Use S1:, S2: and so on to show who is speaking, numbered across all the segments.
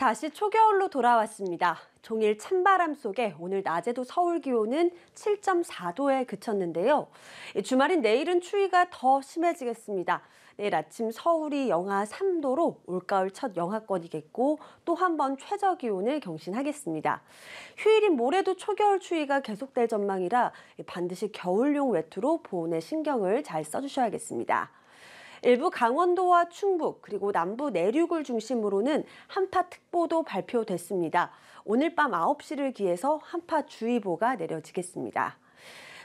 S1: 다시 초겨울로 돌아왔습니다. 종일 찬바람 속에 오늘 낮에도 서울 기온은 7.4도에 그쳤는데요. 주말인 내일은 추위가 더 심해지겠습니다. 내일 아침 서울이 영하 3도로 올가을 첫 영하권이겠고 또 한번 최저 기온을 경신하겠습니다. 휴일인 모레도 초겨울 추위가 계속될 전망이라 반드시 겨울용 외투로 보온에 신경을 잘 써주셔야겠습니다. 일부 강원도와 충북 그리고 남부 내륙을 중심으로는 한파특보도 발표됐습니다. 오늘 밤 9시를 기해서 한파주의보가 내려지겠습니다.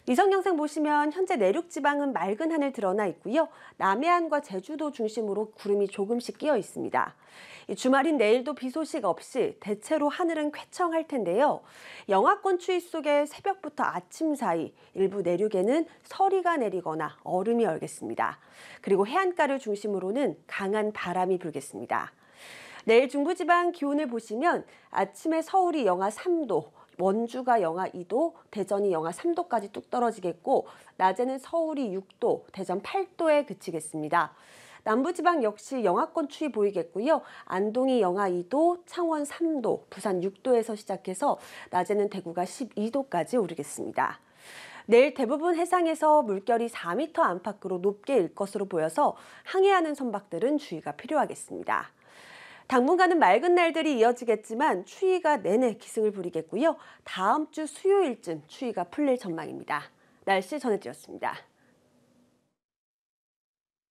S1: 위성 영상 보시면 현재 내륙 지방은 맑은 하늘 드러나 있고요. 남해안과 제주도 중심으로 구름이 조금씩 끼어 있습니다. 주말인 내일도 비 소식 없이 대체로 하늘은 쾌청할 텐데요. 영하권 추위 속에 새벽부터 아침 사이 일부 내륙에는 서리가 내리거나 얼음이 얼겠습니다. 그리고 해안가를 중심으로는 강한 바람이 불겠습니다. 내일 중부지방 기온을 보시면 아침에 서울이 영하 3도, 원주가 영하 2도, 대전이 영하 3도까지 뚝 떨어지겠고 낮에는 서울이 6도, 대전 8도에 그치겠습니다. 남부지방 역시 영하권 추위 보이겠고요. 안동이 영하 2도, 창원 3도, 부산 6도에서 시작해서 낮에는 대구가 12도까지 오르겠습니다. 내일 대부분 해상에서 물결이 4m 안팎으로 높게 일 것으로 보여서 항해하는 선박들은 주의가 필요하겠습니다. 당분간은 맑은 날들이 이어지겠지만 추위가 내내 기승을 부리겠고요. 다음 주 수요일쯤 추위가 풀릴 전망입니다. 날씨 전해드렸습니다.